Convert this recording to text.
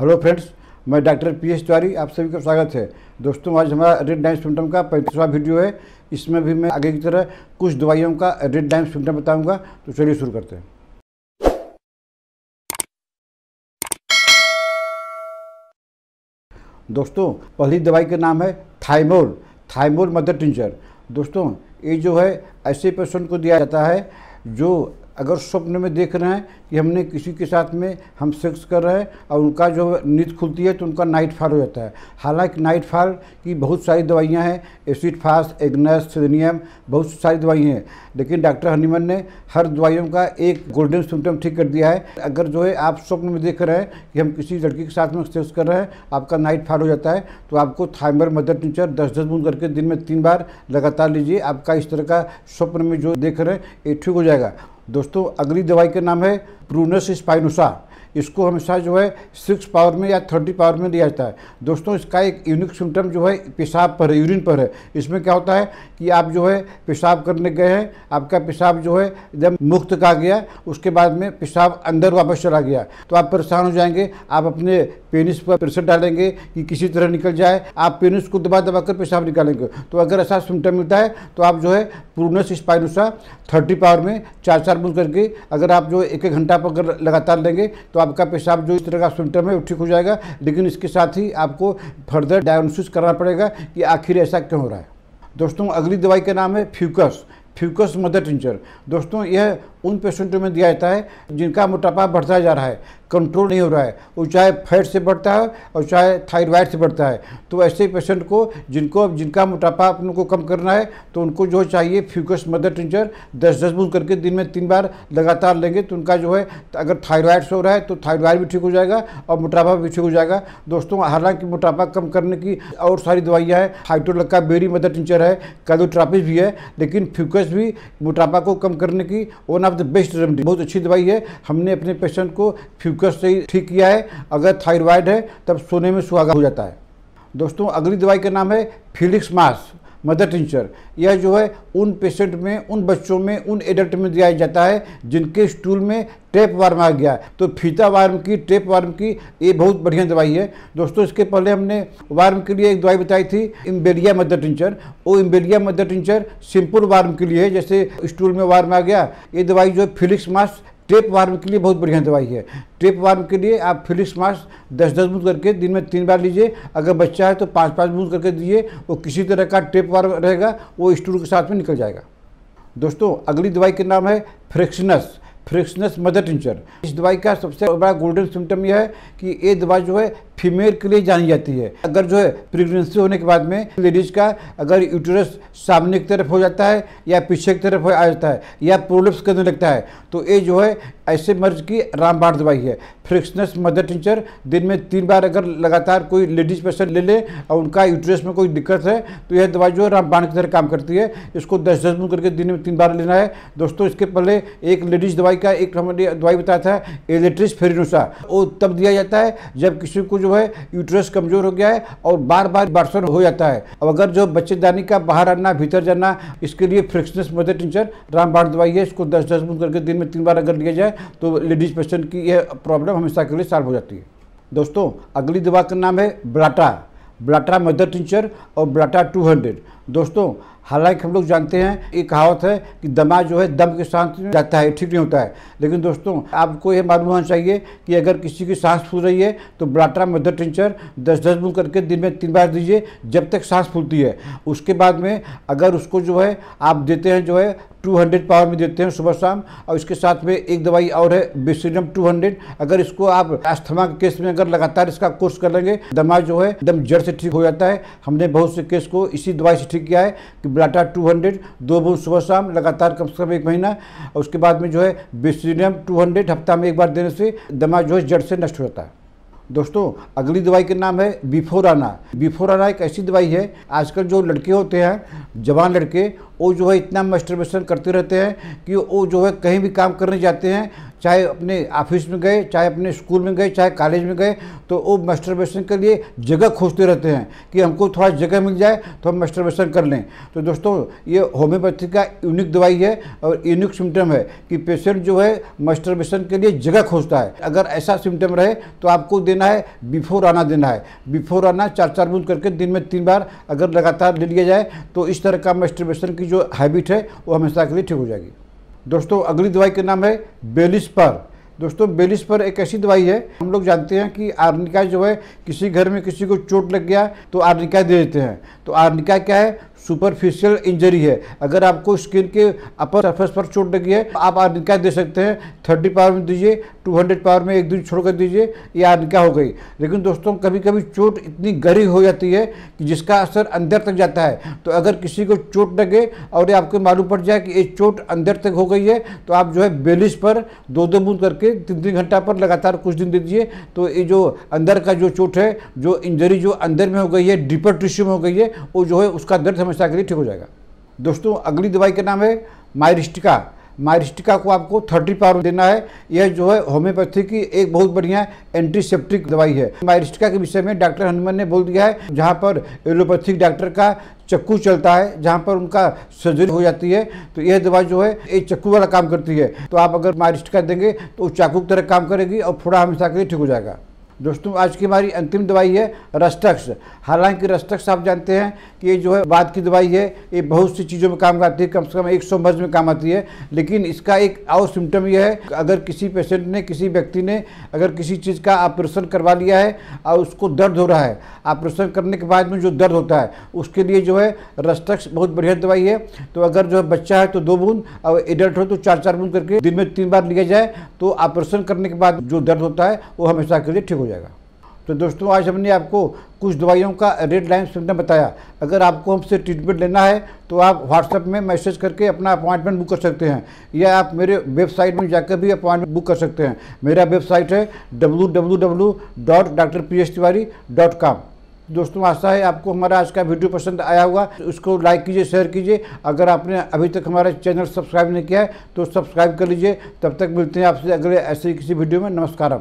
hello friends मैं doctor P S Tiwari आप सभी का स्वागत है दोस्तों आज हमारा रेड डाइम सिम्टम का पैंतीसवां वीडियो है इसमें भी मैं आगे की तरह कुछ दवाइयों का रेड डाइम सिम्टम बताऊंगा तो चलिए शुरू करते हैं दोस्तों पहली दवाई का नाम है थाइमोल थाइमोल मदर टिंचर दोस्तों ये जो है ऐसे पेशेंट को दिया जाता है जो अगर स्वप्न में देख रहे हैं कि हमने किसी के साथ में हम सेक्स कर रहे हैं और उनका जो नींद खुलती है तो उनका नाइट फॉल हो जाता है हालांकि नाइट फॉल की बहुत सारी दवाइयाँ हैं एसिड फास एग्नस सिडनियम बहुत सारी दवाइयाँ हैं लेकिन डॉक्टर हनीमन ने हर दवाइयों का एक गोल्डन सिम्टम ठीक कर दिया है अगर जो है आप स्वप्न में देख रहे हैं कि हम किसी लड़की के साथ में सेक्स कर रहे हैं आपका नाइट फॉल हो जाता है तो आपको थाइमर मदर टीचर दस दस बूंद करके दिन में तीन बार लगातार लीजिए आपका इस तरह का स्वप्न में जो देख रहे हैं ये ठीक हो जाएगा दोस्तों अगली दवाई का नाम है प्रूनस स्पाइनोसा इसको हमेशा जो है सिक्स पावर में या थर्टी पावर में दिया जाता है दोस्तों इसका एक यूनिक सिम्टम जो है पेशाब पर है यूरिन पर है इसमें क्या होता है कि आप जो है पेशाब करने गए हैं आपका पेशाब जो है जब मुक्त का गया उसके बाद में पेशाब अंदर वापस चला गया तो आप परेशान हो जाएंगे आप अपने पेनिस पर प्रेशर डालेंगे कि किसी तरह निकल जाए आप पेनिस को दबा दबा कर पेशाब निकालेंगे तो अगर ऐसा सिम्टम मिलता है तो आप जो है प्रूनेस स्पाइनोसा थर्टी पावर में चार चार बूंद करके अगर आप जो एक एक घंटा पर अगर लगातार लेंगे तो आपका पेशाब जो इस तरह का सिम्टम है वो ठीक हो जाएगा लेकिन इसके साथ ही आपको फर्दर डायग्नोसिस करना पड़ेगा कि आखिर ऐसा क्यों हो रहा है दोस्तों अगली दवाई का नाम है फ्यूकस फ्यूकस मदर टिंचर दोस्तों यह उन पेशेंटों में दिया जाता है जिनका मोटापा बढ़ता जा रहा है कंट्रोल नहीं हो रहा है वो चाहे फैट से बढ़ता है और चाहे थायराइड से बढ़ता है तो ऐसे पेशेंट को जिनको जिनका मोटापा अपन को कम करना है तो उनको जो चाहिए फ्यूकस मदर टिंचर दस दस बूंद करके दिन में तीन बार लगातार लेंगे तो उनका जो है अगर थायराइड से हो रहा है तो थायराइड भी ठीक हो जाएगा और मोटापा भी ठीक हो जाएगा दोस्तों हालांकि मोटापा कम करने की और सारी दवाइयाँ हैं हाइड्रोलक्का बेरी मदर टिंचर है कैलोट्रापिस भी है लेकिन फ्यूकस भी मोटापा को कम करने की वो ऑफ द बेस्ट रेमडी बहुत अच्छी दवाई है हमने अपने पेशेंट को फ्यूकस से ही ठीक किया है अगर थायरॉयड है तब सोने में सुहागा हो जाता है दोस्तों अगली दवाई का नाम है फिलिक्स मास मदर टीचर यह जो है उन पेशेंट में उन बच्चों में उन एडल्ट में दिया जाता है जिनके स्टूल में टेप वार्म आ गया तो फीता वार्म की टेप वार्म की ये बहुत बढ़िया दवाई है दोस्तों इसके पहले हमने वार्म के लिए एक दवाई बताई थी इम्बेलिया मदर टिंचर वो Embelia mother tincture simple worm के लिए है जैसे स्टूल में वार्म आ गया ये दवाई जो है फिलिक्स मास्क टेप वार्म के लिए बहुत बढ़िया दवाई है टेप वार्म के लिए आप फिलिक्स मास्क दस दस बूंद करके दिन में तीन बार लीजिए अगर बच्चा है तो पाँच पाँच बूंद करके दीजिए वो किसी तरह का टेप वार्म रहेगा वो स्टूल के साथ में निकल जाएगा दोस्तों अगली दवाई का नाम है फ्रिक्शनस फ्रिक्शनस मदर टिंचर इस दवाई का सबसे बड़ा गोल्डन सिम्टम यह है कि ये दवाई जो है फीमेल के लिए जानी जाती है अगर जो है प्रेगनेंसी होने के बाद में लेडीज़ का अगर यूटरस सामने की तरफ हो जाता है या पीछे की तरफ आ जाता है या प्रोलिप्स करने लगता है तो ये जो है ऐसे मर्ज की रामबाण दवाई है फ्रिक्शनस मदर टीचर दिन में तीन बार अगर लगातार कोई लेडीज पेशेंट ले ले और उनका यूटरस में कोई दिक्कत है तो यह दवाई जो है रामबाण की तरह काम करती है इसको दस दस दिन करके दिन में तीन बार लेना है दोस्तों इसके पहले एक लेडीज दवाई का एक हमने दवाई बताया था एलेट्रिस फेरिनोसा वो तब दिया जाता है जब किसी को जो जो है यूट्रस कमज़ोर हो गया है और बार बार बर्सन हो जाता है अब अगर जो बच्चेदानी का बाहर आना भीतर जाना इसके लिए फ्रिक्शनस मदर टिंचर रामबाण दवाई है इसको दस दस बूंद करके दिन में तीन बार अगर लिया जाए तो लेडीज पेशेंट की यह प्रॉब्लम हमेशा के लिए सॉल्व हो जाती है दोस्तों अगली दवा का नाम है ब्लाटा ब्लाटा मदर टिंचर और ब्लाटा टू दोस्तों हालांकि हम लोग जानते हैं एक कहावत है कि दमा जो है दम के साथ जाता है ठीक नहीं होता है लेकिन दोस्तों आपको यह मालूम होना चाहिए कि अगर किसी की सांस फूल रही है तो ब्लाटा मदर टिंचर दस दस बूंद करके दिन में तीन बार दीजिए जब तक सांस फूलती है उसके बाद में अगर उसको जो है आप देते हैं जो है 200 पावर में देते हैं सुबह शाम और इसके साथ में एक दवाई और है बेसिडम 200 अगर इसको आप अस्थमा के केस में अगर लगातार इसका कोर्स कर लेंगे दमा जो है दम जड़ से ठीक हो जाता है हमने बहुत से केस को इसी दवाई से ठीक किया है कि ब्लाटा 200 दो बूंद सुबह शाम लगातार कम से कम एक महीना और उसके बाद में जो है बेसिडियम 200 हफ्ता में एक बार देने से दमा जो है जड़ से नष्ट हो जाता है दोस्तों अगली दवाई का नाम है बिफोराना बिफोराना एक ऐसी दवाई है आजकल जो लड़के होते हैं जवान लड़के वो जो है इतना मस्टरबेशन करते रहते हैं कि वो जो है कहीं भी काम करने जाते हैं चाहे अपने ऑफिस में गए चाहे अपने स्कूल में गए चाहे कॉलेज में गए तो वो मास्टरबेशन के लिए जगह खोजते रहते हैं कि हमको थोड़ा जगह मिल जाए तो हम मास्टरबेशन कर लें तो दोस्तों ये होम्योपैथी का यूनिक दवाई है और यूनिक सिम्टम है कि पेशेंट जो है मास्टरबेशन के लिए जगह खोजता है अगर ऐसा सिम्टम रहे तो आपको देना है बिफोर आना देना है बिफोर आना चार चार बूंद करके दिन में तीन बार अगर लगातार ले लिया जाए तो इस तरह का मास्टरबेशन की जो हैबिट है वो हमेशा के लिए ठीक हो जाएगी दोस्तों अगली दवाई का नाम है पर दोस्तों बेलिस पर एक ऐसी दवाई है हम लोग जानते हैं कि आर्निका जो है किसी घर में किसी को चोट लग गया तो आर्निका दे देते हैं तो आर्निका क्या है सुपरफिशियल इंजरी है अगर आपको स्किन के अपर सरफेस पर चोट लगी है आप आर्निका दे सकते हैं थर्टी पावर में दीजिए टू हंड्रेड पावर में एक दिन छोड़ कर दीजिए ये आर्निका हो गई लेकिन दोस्तों कभी कभी चोट इतनी गहरी हो जाती है कि जिसका असर अंदर तक जाता है तो अगर किसी को चोट लगे और ये आपको मालूम पड़ जाए कि ये चोट अंदर तक हो गई है तो आप जो है बेलिस पर दो दो बूंद करके तीन तीन घंटा पर लगातार कुछ दिन दे दीजिए तो ये जो अंदर का जो चोट है जो इंजरी जो अंदर में हो गई है डीपर टिश्यू में हो गई है वो जो है उसका दर्द समस्या के लिए ठीक हो जाएगा दोस्तों अगली दवाई का नाम है मायरिस्टिका मायरिस्टिका को आपको थर्टी पावर देना है यह जो है होम्योपैथी की एक बहुत बढ़िया एंटीसेप्टिक दवाई है मायरिस्टिका के विषय में डॉक्टर हनुमान ने बोल दिया है जहाँ पर एलोपैथिक डॉक्टर का चक्कू चलता है जहाँ पर उनका सर्जरी हो जाती है तो यह दवाई जो है एक चक्कू वाला काम करती है तो आप अगर मायरिस्टिका देंगे तो चाकू की तरह काम करेगी और फोड़ा हमेशा के लिए ठीक हो जाएगा दोस्तों आज की हमारी अंतिम दवाई है रस्टक्स हालांकि रस्टक्स आप जानते हैं कि ये जो है बाद की दवाई है ये बहुत सी चीज़ों में काम आती है कम से कम एक सौ मर्ज में काम आती है लेकिन इसका एक और सिम्टम यह है अगर किसी पेशेंट ने किसी व्यक्ति ने अगर किसी चीज़ का ऑपरेशन करवा लिया है और उसको दर्द हो रहा है ऑपरेशन करने के बाद में जो दर्द होता है उसके लिए जो है रस्टक्स बहुत बढ़िया दवाई है तो अगर जो है बच्चा है तो दो बूंद और एडल्ट हो तो चार चार बूंद करके दिन में तीन बार लिया जाए तो ऑपरेशन करने के बाद जो दर्द होता है वो हमेशा के लिए ठीक हो जाए जाएगा तो दोस्तों आज हमने आपको कुछ दवाइयों का रेड लाइन सिम्टम बताया अगर आपको हमसे ट्रीटमेंट लेना है तो आप व्हाट्सएप में मैसेज करके अपना अपॉइंटमेंट बुक कर सकते हैं या आप मेरे वेबसाइट में जाकर भी अपॉइंटमेंट बुक कर सकते हैं मेरा वेबसाइट है W W W dot doctor P S Tiwari dot com दोस्तों आशा है आपको हमारा आज का वीडियो पसंद आया होगा उसको लाइक कीजिए शेयर कीजिए अगर आपने अभी तक हमारा चैनल सब्सक्राइब नहीं किया है तो सब्सक्राइब कर लीजिए तब तक मिलते हैं आपसे अगले ऐसे किसी वीडियो में नमस्कार